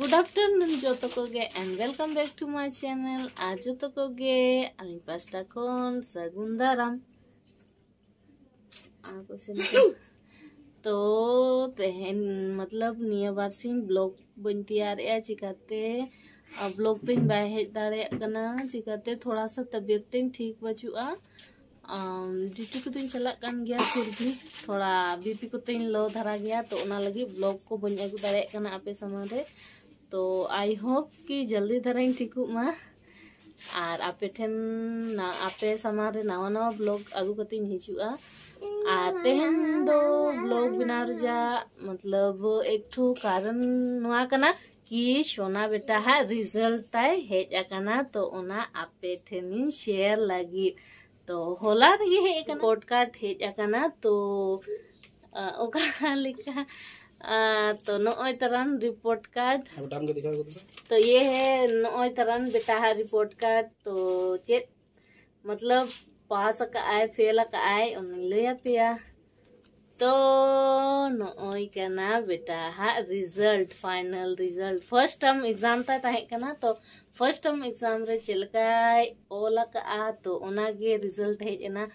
Good afternoon ಜೊತಕೋಗೆ and welcome back to my channel আর ಜೊತಕೋಗೆ আমি পাঁচটা কোন সাগুন্দারাম आपको तो तेहन मतलब निया बार सिंह ब्लॉग बन तैयार चिकाते ब्लॉग तीन बाय हेज चिकाते थोड़ा सा तबियत तीन ठीक बचूआ ड्यूटी को तीन चला गया फिर भी थोड़ा बीपी को तीन लो धारा गया तो ब्लॉग को बन अगू दाड़ा तो आपे तो आई होप कि जल्दी धारा ठीक मा और आपे ठेन आपे सामने नवा नवा ब्लॉग आगू करते हजूँ और तेहन दो ब्लॉग बनाव रहा मतलब एक ठू कारण नवा कि सोना बेटा हा रिजल्ट हजना तो उना आपे ठेन शेयर लगे तो होला रे हेज अकना पॉडकास्ट हेज अकना तो ओका लेका Ah, तो नोय तरन रिपोर्ट कार्ड तो ये है नोय तरन बेटा है रिपोर्ट कार्ड तो चेत मतलब पास का आए फेल का आए लिया पिया तो नोय करना बेटा है result final result first term exam ता तहे करना तो फर्स्ट टर्म एग्जाम रे चल का आए ओला का आ तो उनके रिजल्ट है जना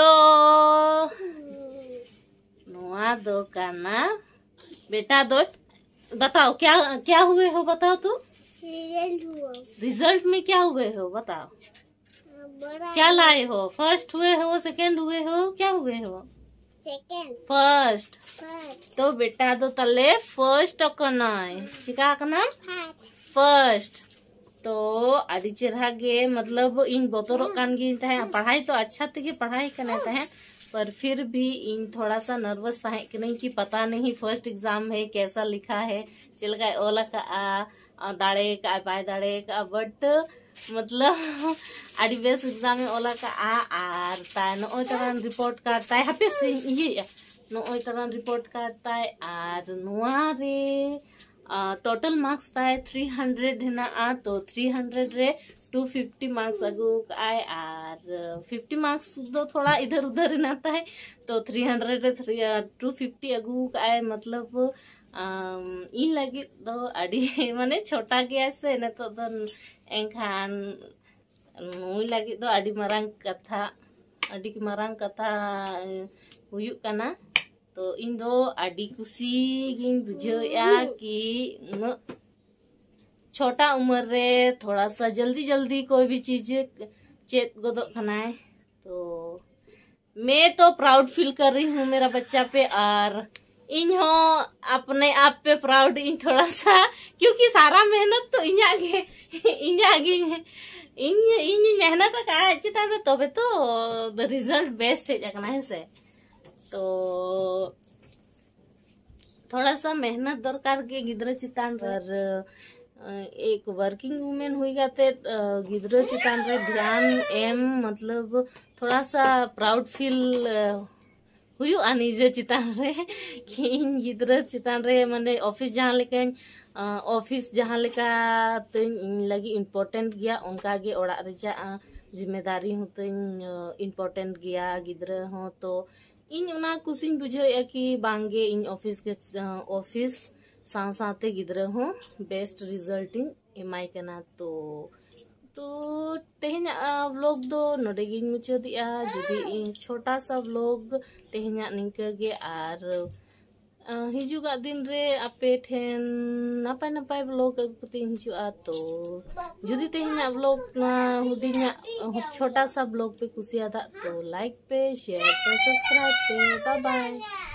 तो नोआ दो करना बेटा दो बताओ क्या क्या हुए हो बताओ तू रिजल्ट में क्या हुए हो बताओ हाँ, क्या लाए हो फर्स्ट हुए हो सेकंड हुए हो क्या हुए हो फर्स्ट तो बेटा दो तले फर्स्ट चिका का नाम फर्स्ट तो आड़ी चेहरा गे मतलब इन बतौर हाँ। पढ़ाई तो अच्छा तक पढ़ाई करना हाँ। है पर फिर भी इन थोड़ा सा नर्वस था कि नहीं कि पता नहीं फर्स्ट एग्जाम है कैसा लिखा है चल गए ओला का दाड़े का पाए दाड़े का बट मतलब आड़ी बेस्ट एग्जाम में ओला का आ आता है नो तरह रिपोर्ट करता है हापे से ये नो तरह रिपोर्ट करता है आर नुआ रे टोटल मार्क्स था है थ्री हंड्रेड हेना तो थ्री हंड्रेड रे टू फिफ्टी मार्क्स अगू आए आर फिफ्टी मार्क्स तो थोड़ा इधर उधर ही रहता है तो three hundred three two fifty अगू आए मतलब इन लगे तो अड़ी माने छोटा गया से तो दो तो एंखान नुई लगे तो अड़ी मरांग कथा अड़ी की मरांग कथा हुयुग कना तो इन दो आड़ी खुशी गिन बुझा कि छोटा उम्र रे थोड़ा सा जल्दी जल्दी कोई भी चीज चेत गदनाय तो मैं तो प्राउड फील कर रही हूँ मेरा बच्चा पे और इन हो अपने आप पे प्राउड इन थोड़ा सा क्योंकि सारा मेहनत तो इन आगे इन आगे इन इन मेहनत का चिता तो तबे तो, तो रिजल्ट बेस्ट है जगना है से तो थोड़ा सा मेहनत दरकार के गिद्र चितान पर एक वर्किंग वुमेन हुई गाते गिद्र चितान पर ध्यान एम मतलब थोड़ा सा प्राउड फील हुई निजे चितान रे कि गिद्र चितान रे मैंने ऑफिस जहाँ लेकिन ऑफिस जहाँ लेका तो लगी इम्पोर्टेंट गया उनका गे ओड़ा रे जिम्मेदारी हूँ तो इम्पोर्टेंट गया गिद्र हो तो ᱤᱧ कुछ बुझे कि बांगे इन ऑफिस के ऑफिस साथ साथ बेस्ट रिजल्ट एमायकना तो तो तेहन ब्लॉग दो नोडे मुचादे जुदी इन छोटा सा ब्लॉग तेहन निकागे और हजुग दिन आपे ठेन नपाय नपाय ब्लग अगुपती हजुआ तो जुदी तेहे ब्लग छोटा सा ब्लग पे कुछ तो लाइक पे शेयर पे सब्सक्राइब पे बाय बाय